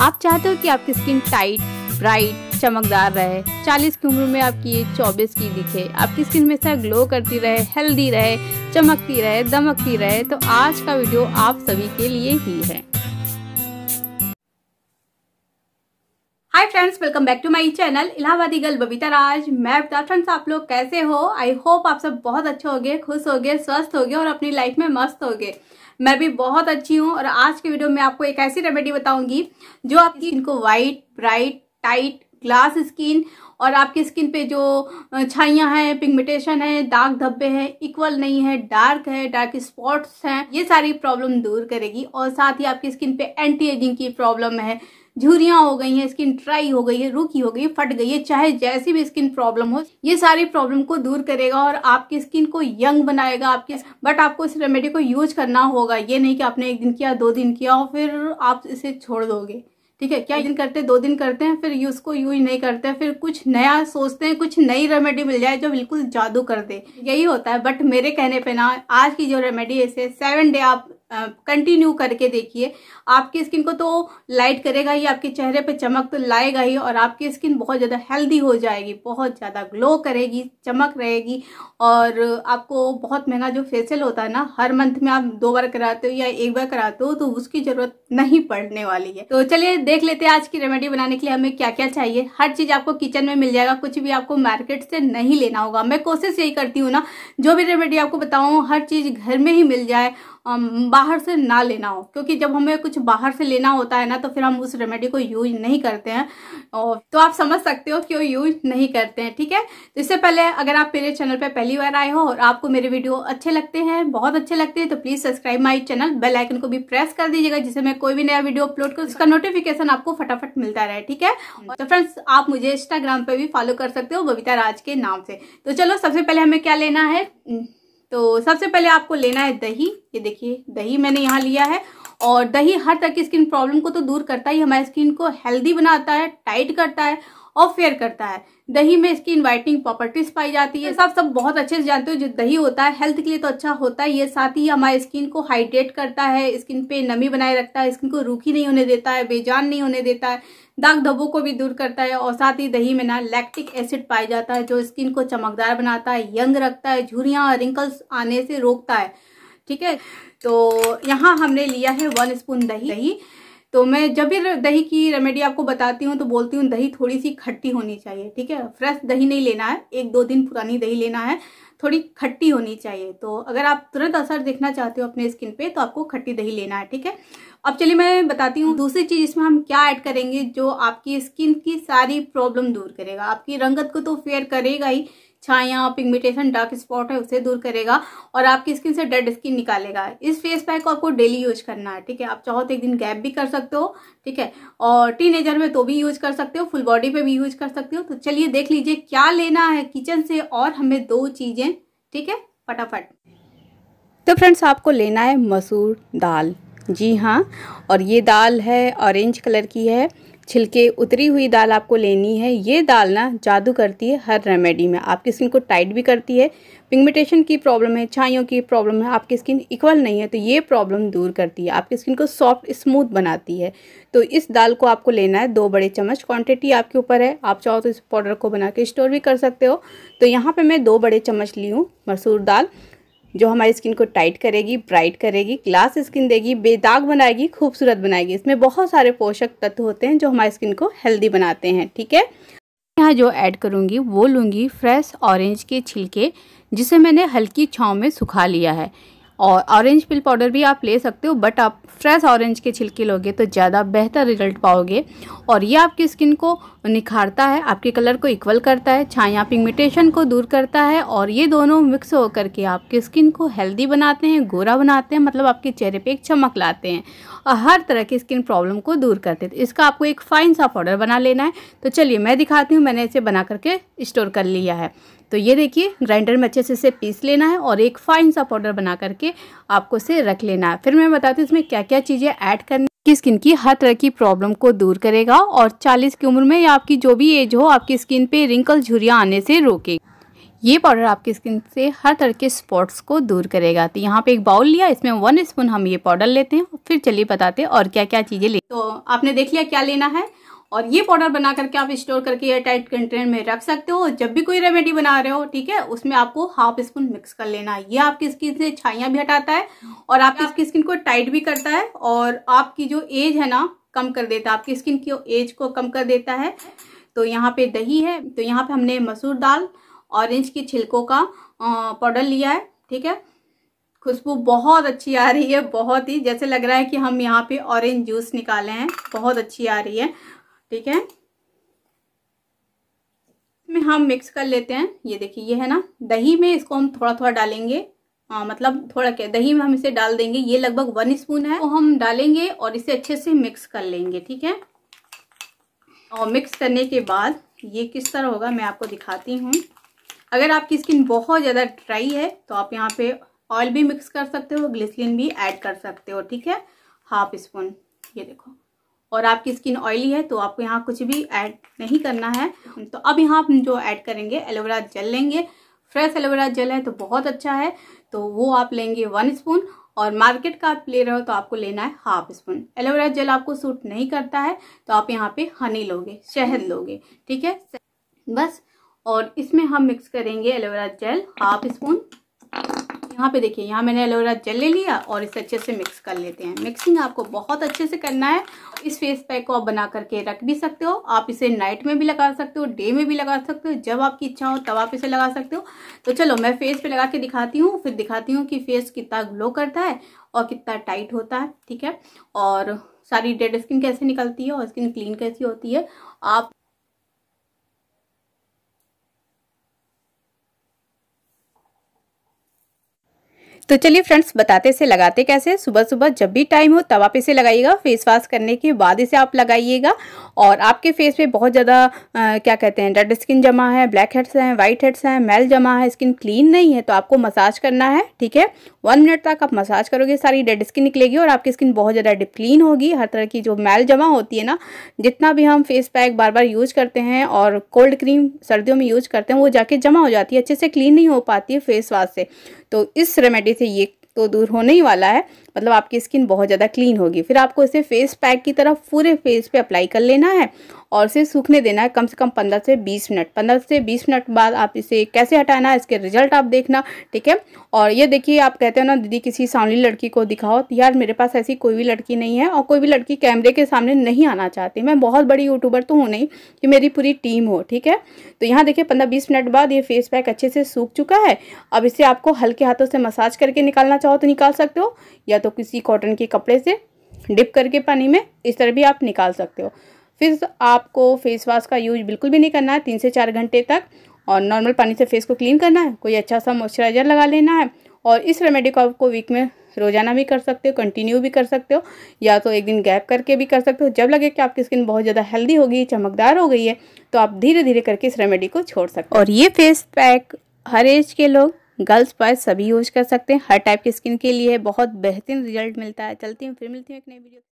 आप चाहते हो कि आपकी स्किन टाइट ब्राइट चमकदार रहे 40 की उम्र में आपकी ये 24 की दिखे आपकी स्किन हमेशा ग्लो करती रहे हेल्दी रहे चमकती रहे दमकती रहे तो आज का वीडियो आप सभी के लिए ही है friends welcome back to my channel इलाहाबादी गर्ल बबीता राज मैं बता फ्रेंड्स आप लोग कैसे हो आई होप आप सब बहुत अच्छे होगे खुश होगे स्वस्थ होगे और अपनी लाइफ में मस्त होगे मैं भी बहुत अच्छी हूँ और आज के वीडियो में आपको एक ऐसी रेमेडी बताऊंगी जो आपकी इनको white bright tight glass skin और आपकी स्किन पे जो छाइयाँ हैं पिगमेटेशन है दाग धब्बे हैं इक्वल नहीं है डार्क है डार्क स्पॉट्स हैं ये सारी प्रॉब्लम दूर करेगी और साथ ही आपकी स्किन पे एंटी एजिंग की प्रॉब्लम है झुरियां हो गई हैं स्किन ड्राई हो गई है रुकी हो गई फट गई है चाहे जैसी भी स्किन प्रॉब्लम हो ये सारी प्रॉब्लम को दूर करेगा और आपकी स्किन को यंग बनाएगा आपके बट आपको इस रेमेडी को यूज करना होगा ये नहीं कि आपने एक दिन किया दो दिन किया और फिर आप इसे छोड़ दोगे ठीक है क्या दिन करते दो दिन करते हैं फिर यूज को यूज नहीं करते फिर कुछ नया सोचते हैं कुछ नई रेमेडी मिल जाए जो बिल्कुल जादू कर दे यही होता है बट मेरे कहने पे ना आज की जो रेमेडी है इसे सेवन डे आप कंटिन्यू करके देखिए आपकी स्किन को तो लाइट करेगा ही आपके चेहरे पे चमक तो लाएगा ही और आपकी स्किन बहुत ज़्यादा हेल्दी हो जाएगी बहुत ज़्यादा ग्लो करेगी चमक रहेगी और आपको बहुत महंगा जो फेसियल होता है ना हर मंथ में आप दो बार कराते हो या एक बार कराते हो तो उसकी ज़रूरत नहीं पड़ने वाली है तो चलिए देख लेते हैं आज की रेमेडी बनाने के लिए हमें क्या क्या चाहिए हर चीज़ आपको किचन में मिल जाएगा कुछ भी आपको मार्केट से नहीं लेना होगा मैं कोशिश यही करती हूँ ना जो भी रेमेडी आपको बताऊँ हर चीज़ घर में ही मिल जाए बाहर से ना लेना हो क्योंकि जब हमें कुछ बाहर से लेना होता है ना तो फिर हम उस रेमेडी को यूज नहीं करते हैं तो आप समझ सकते हो कि वो यूज नहीं करते हैं ठीक है तो इससे पहले अगर आप मेरे चैनल पर पहली बार आए हो और आपको मेरे वीडियो अच्छे लगते हैं बहुत अच्छे लगते हैं तो please subscribe my channel bell icon को भी प्रेस कर दीजिएगा जिससे मैं कोई भी नया वीडियो अपलोड करूँ उसका नोटिफिकेशन आपको फटाफट मिलता रहे ठीक है तो फ्रेंड्स आप मुझे इंस्टाग्राम पर भी फॉलो कर सकते हो बबीता राज के नाम से तो चलो सबसे पहले हमें क्या लेना है तो सबसे पहले आपको लेना है दही ये देखिए दही मैंने यहाँ लिया है और दही हर तरह की स्किन प्रॉब्लम को तो दूर करता ही हमारे स्किन को हेल्दी बनाता है टाइट करता है और फेयर करता है दही में इसकी इन्वाइटिंग प्रॉपर्टीज पाई जाती है सब सब बहुत अच्छे से जानते हो जो दही होता है हेल्थ के लिए तो अच्छा होता है ये साथ ही हमारे स्किन को हाइड्रेट करता है स्किन पे नमी बनाए रखता है स्किन को रूखी नहीं होने देता है बेजान नहीं होने देता है दाग धब्बों को भी दूर करता है और साथ ही दही में ना लैक्टिक एसिड पाया जाता है जो स्किन को चमकदार बनाता है यंग रखता है झुरियाँ और रिंकल्स आने से रोकता है ठीक है तो यहाँ हमने लिया है वन स्पून दही दही तो मैं जब भी दही की रेमेडी आपको बताती हूँ तो बोलती हूँ दही थोड़ी सी खट्टी होनी चाहिए ठीक है फ्रेश दही नहीं लेना है एक दो दिन पुरानी दही लेना है थोड़ी खट्टी होनी चाहिए तो अगर आप तुरंत असर देखना चाहते हो अपने स्किन पे तो आपको खट्टी दही लेना है ठीक है अब चलिए मैं बताती हूँ दूसरी चीज़ इसमें हम क्या ऐड करेंगे जो आपकी स्किन की सारी प्रॉब्लम दूर करेगा आपकी रंगत को तो फेयर करेगा ही छाया और पिगमेंटेशन डार्क स्पॉट है उसे दूर करेगा और आपकी स्किन से डेड स्किन निकालेगा इस फेस पैक को आपको डेली यूज करना है ठीक है आप चाहो तो एक दिन गैप भी कर सकते हो ठीक है और टीनेजर में तो भी यूज कर सकते हो फुल बॉडी पे भी यूज कर सकते हो तो चलिए देख लीजिए क्या लेना है किचन से और हमें दो चीज़ें ठीक है फटाफट तो फ्रेंड्स आपको लेना है मसूर दाल जी हाँ और ये दाल है ऑरेंज कलर की है छिलके उतरी हुई दाल आपको लेनी है ये दाल ना जादू करती है हर रेमेडी में आपकी स्किन को टाइट भी करती है पिगमेंटेशन की प्रॉब्लम है छाइयों की प्रॉब्लम है आपकी स्किन इक्वल नहीं है तो ये प्रॉब्लम दूर करती है आपकी स्किन को सॉफ्ट स्मूथ बनाती है तो इस दाल को आपको लेना है दो बड़े चम्मच क्वांटिटी आपके ऊपर है आप चाहो तो इस पाउडर को बना के स्टोर भी कर सकते हो तो यहाँ पर मैं दो बड़े चम्मच ली हूँ मसूर दाल जो हमारी स्किन को टाइट करेगी ब्राइट करेगी ग्लास स्किन देगी बेदाग बनाएगी खूबसूरत बनाएगी इसमें बहुत सारे पोषक तत्व होते हैं जो हमारी स्किन को हेल्दी बनाते हैं ठीक है यहाँ जो ऐड करूँगी वो लूँगी फ्रेश ऑरेंज के छिलके जिसे मैंने हल्की छाँव में सुखा लिया है और ऑरेंज पिल पाउडर भी आप ले सकते हो बट आप फ्रेश ऑरेंज के छिलके लोगे तो ज़्यादा बेहतर रिजल्ट पाओगे और ये आपकी स्किन को निखारता है आपके कलर को इक्वल करता है छाया पिगमेंटेशन को दूर करता है और ये दोनों मिक्स होकर के आपकी स्किन को हेल्दी बनाते हैं गोरा बनाते हैं मतलब आपके चेहरे पर एक चमक लाते हैं और हर तरह की स्किन प्रॉब्लम को दूर करते हैं तो इसका आपको एक फ़ाइन सा पाउडर बना लेना है तो चलिए मैं दिखाती हूँ मैंने इसे बना करके स्टोर कर लिया है तो ये देखिए ग्राइंडर में अच्छे से इसे पीस लेना है और एक फ़ाइन सा पाउडर बना करके करके आपको इसे रख लेना है फिर मैं बताती हूँ इसमें क्या क्या चीज़ें ऐड करनी की स्किन की हर तरह की प्रॉब्लम को दूर करेगा और 40 की उम्र में या आपकी जो भी एज हो आपकी स्किन पे रिंकल झुरियाँ आने से रोके ये पाउडर आपकी स्किन से हर तरह के स्पॉट्स को दूर करेगा तो यहाँ पे एक बाउल लिया इसमें वन स्पून हम ये पाउडर लेते हैं फिर चलिए बताते हैं और क्या क्या चीज़ें ले तो आपने देख लिया क्या लेना है और ये पाउडर बना करके आप स्टोर करके एयर टाइट कंटेनर में रख सकते हो जब भी कोई रेमेडी बना रहे हो ठीक है उसमें आपको हाफ स्पून मिक्स कर लेना ये आपकी स्किन से छाइयाँ भी हटाता है और आपकी आपकी हाँ। स्किन को टाइट भी करता है और आपकी जो एज है ना कम कर देता है आपकी स्किन की एज को कम कर देता है तो यहाँ पे दही है तो यहाँ पे हमने मसूर दाल ऑरेंज के छिलकों का पाउडर लिया है ठीक है खुशबू बहुत अच्छी आ रही है बहुत ही जैसे लग रहा है कि हम यहाँ पे ऑरेंज जूस निकाले हैं बहुत अच्छी आ रही है ठीक है इसमें हम मिक्स कर लेते हैं ये देखिए ये है ना दही में इसको हम थोड़ा थोड़ा डालेंगे आ, मतलब थोड़ा क्या दही में हम इसे डाल देंगे ये लगभग वन स्पून है तो हम डालेंगे और इसे अच्छे से मिक्स कर लेंगे ठीक है और मिक्स करने के बाद ये किस तरह होगा मैं आपको दिखाती हूँ अगर आपकी स्किन बहुत ज़्यादा ड्राई है तो आप यहाँ पे ऑयल भी मिक्स कर सकते हो ग्लिसलिन भी ऐड कर सकते हो ठीक है हाफ स्पून ये देखो और आपकी स्किन ऑयली है तो आपको यहाँ कुछ भी ऐड नहीं करना है हम्म। तो अब यहाँ आप जो ऐड करेंगे एलोवेरा जेल लेंगे फ्रेश एलोवेरा जेल है तो बहुत अच्छा है तो वो आप लेंगे वन स्पून और मार्केट का आप ले रहे हो तो आपको लेना है हाफ स्पून एलोवेरा जेल आपको सूट नहीं करता है तो आप यहाँ पे हनी लोगे शहद हम्म। लोगे ठीक है बस और इसमें हम मिक्स करेंगे एलोवेरा जेल हाफ स्पून यहाँ पे देखिए यहाँ मैंने एलोवेरा जेल ले लिया और इसे अच्छे से मिक्स कर लेते हैं मिक्सिंग आपको बहुत अच्छे से करना है इस फेस पैक को आप बना करके रख भी सकते हो आप इसे नाइट में भी लगा सकते हो डे में भी लगा सकते हो जब आपकी इच्छा हो तब आप इसे लगा सकते हो तो चलो मैं फेस पे लगा के दिखाती हूँ फिर दिखाती हूँ कि फेस कितना ग्लो करता है और कितना टाइट होता है ठीक है और सारी डेड स्किन कैसे निकलती है और स्किन क्लीन कैसी होती है आप तो चलिए फ्रेंड्स बताते से लगाते कैसे सुबह सुबह जब भी टाइम हो तब आप इसे लगाइएगा फेस वॉश करने के बाद इसे आप लगाइएगा और आपके फेस पे बहुत ज़्यादा क्या कहते हैं रेड स्किन जमा है ब्लैक हेड्स हैं वाइट हेड्स हैं मेल जमा है स्किन क्लीन नहीं है तो आपको मसाज करना है ठीक है वन मिनट तक आप मसाज करोगे सारी डेड स्किन निकलेगी और आपकी स्किन बहुत ज़्यादा डिप क्लीन होगी हर तरह की जो मैल जमा होती है ना जितना भी हम फेस पैक बार बार यूज करते हैं और कोल्ड क्रीम सर्दियों में यूज करते हैं वो जाके जमा हो जाती है अच्छे से क्लीन नहीं हो पाती है फेस वॉश से तो इस रेमेडी से ये तो दूर होने ही वाला है मतलब आपकी स्किन बहुत ज़्यादा क्लीन होगी फिर आपको इसे फेस पैक की तरह पूरे फेस पे अप्लाई कर लेना है और इसे सूखने देना है कम से कम पंद्रह से बीस मिनट पंद्रह से बीस मिनट बाद आप इसे कैसे हटाना है इसके रिजल्ट आप देखना ठीक है और ये देखिए आप कहते हो ना दीदी किसी सामने लड़की को दिखाओ तो यार मेरे पास ऐसी कोई भी लड़की नहीं है और कोई भी लड़की कैमरे के सामने नहीं आना चाहती मैं बहुत बड़ी यूट्यूबर तो हूँ नहीं कि मेरी पूरी टीम हो ठीक है तो यहाँ देखिए पंद्रह बीस मिनट बाद ये फेस पैक अच्छे से सूख चुका है अब इसे आपको हल्के हाथों से मसाज करके निकालना चाहो तो निकाल सकते हो या तो किसी कॉटन के कपड़े से डिप करके पानी में इस तरह भी आप निकाल सकते हो फिर आपको फेस वाश का यूज बिल्कुल भी नहीं करना है तीन से चार घंटे तक और नॉर्मल पानी से फेस को क्लीन करना है कोई अच्छा सा मॉइस्चराइजर लगा लेना है और इस रेमेडी को आपको वीक में रोजाना भी कर सकते हो कंटिन्यू भी कर सकते हो या तो एक दिन गैप करके भी कर सकते हो जब लगे कि आपकी स्किन बहुत ज़्यादा हेल्दी हो गई चमकदार हो गई है तो आप धीरे धीरे करके इस रेमेडी को छोड़ सकते हो और ये फेस पैक हर एज के लोग गर्ल्स बॉयज सभी यूज कर सकते हैं हर टाइप की स्किन के लिए बहुत बेहतरीन रिजल्ट मिलता है चलती हूँ फिर मिलती हूँ एक नई वीडियो